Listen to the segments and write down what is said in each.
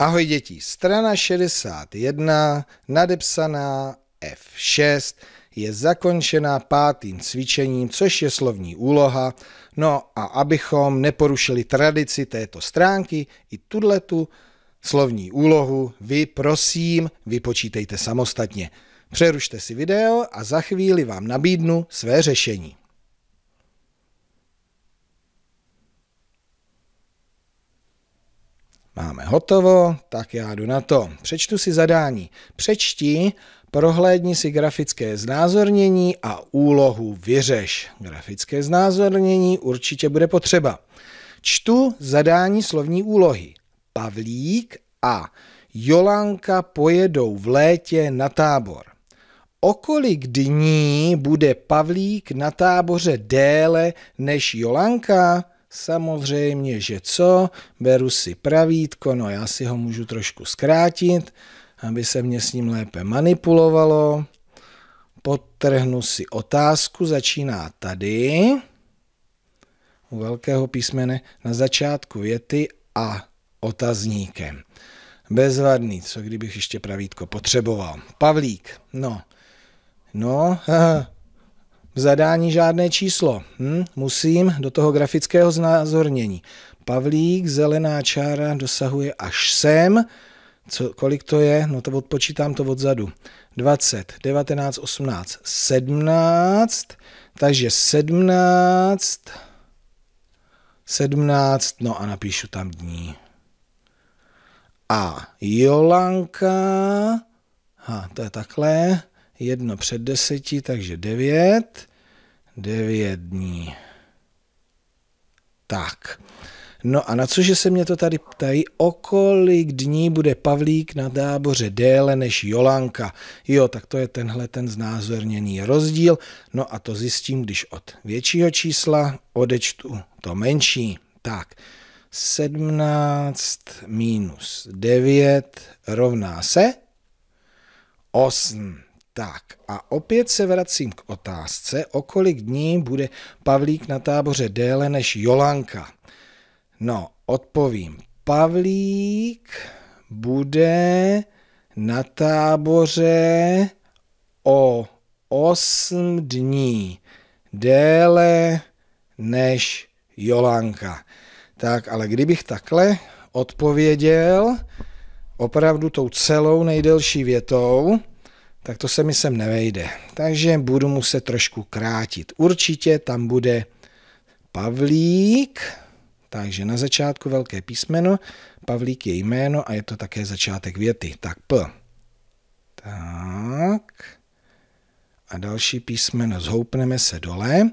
Ahoj děti, strana 61, nadepsaná F6, je zakončená pátým cvičením, což je slovní úloha. No a abychom neporušili tradici této stránky, i tu slovní úlohu vy prosím vypočítejte samostatně. Přerušte si video a za chvíli vám nabídnu své řešení. Máme hotovo, tak já jdu na to. Přečtu si zadání. Přečti, prohlédni si grafické znázornění a úlohu vyřeš. Grafické znázornění určitě bude potřeba. Čtu zadání slovní úlohy. Pavlík a Jolanka pojedou v létě na tábor. O kolik dní bude Pavlík na táboře déle než Jolanka? Samozřejmě, že co, beru si pravítko, no já si ho můžu trošku zkrátit, aby se mě s ním lépe manipulovalo. Potrhnu si otázku, začíná tady, u velkého písmene na začátku věty a otazníkem. Bezvadný, co kdybych ještě pravítko potřeboval. Pavlík, no, no, v zadání žádné číslo. Hm? Musím do toho grafického znázornění. Pavlík, zelená čára dosahuje až sem. Co, kolik to je? No to odpočítám to odzadu. 20, 19, 18, 17. Takže 17, 17, no a napíšu tam dní. A Jolanka, ha, to je takhle, jedno před deseti, takže devět, devět dní. Tak. No a na cože se mě to tady ptají, o kolik dní bude Pavlík na dáboře déle než Jolanka. Jo, tak to je tenhle ten znázorněný rozdíl. No a to zjistím, když od většího čísla odečtu to menší. Tak, 17 minus 9 rovná se 8. Tak a opět se vracím k otázce, o kolik dní bude Pavlík na táboře déle než Jolanka. No, odpovím. Pavlík bude na táboře o 8 dní déle než Jolanka. Tak, ale kdybych takhle odpověděl opravdu tou celou nejdelší větou, tak to se mi sem nevejde. Takže budu muset trošku krátit. Určitě tam bude Pavlík, takže na začátku velké písmeno, Pavlík je jméno a je to také začátek věty. Tak P. Tak. A další písmeno, zhoupneme se dole.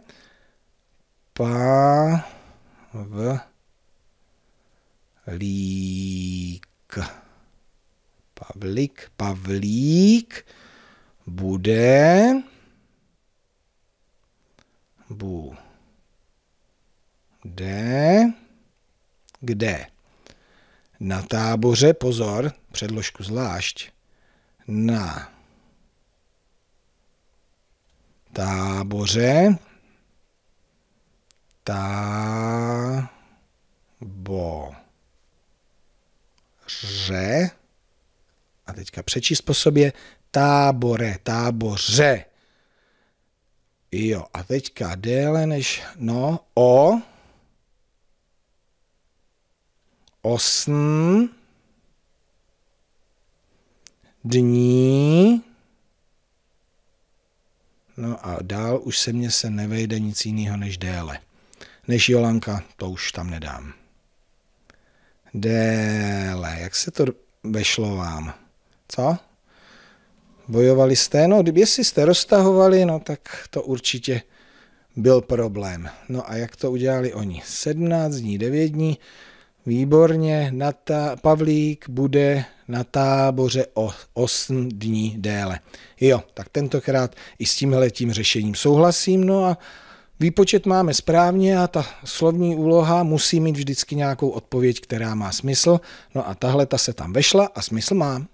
Pa. V. Lík. Pavlík, Pavlík bude bu, de, kde? Na táboře, pozor, předložku zvlášť, na táboře bo že a teďka přečíst po sobě tábore, táboře. Jo, a teďka déle než, no, o, osm dní, no a dál už se mně se nevejde nic jiného než déle. Než Jolanka, to už tam nedám. Déle, jak se to vešlo vám? Co? Bojovali jste? No, kdyby si jste roztahovali, no tak to určitě byl problém. No a jak to udělali oni? 17 dní, 9 dní, výborně, na ta, Pavlík bude na táboře o 8 dní déle. Jo, tak tentokrát i s tím řešením souhlasím, no a Výpočet máme správně a ta slovní úloha musí mít vždycky nějakou odpověď, která má smysl. No a tahle ta se tam vešla a smysl má.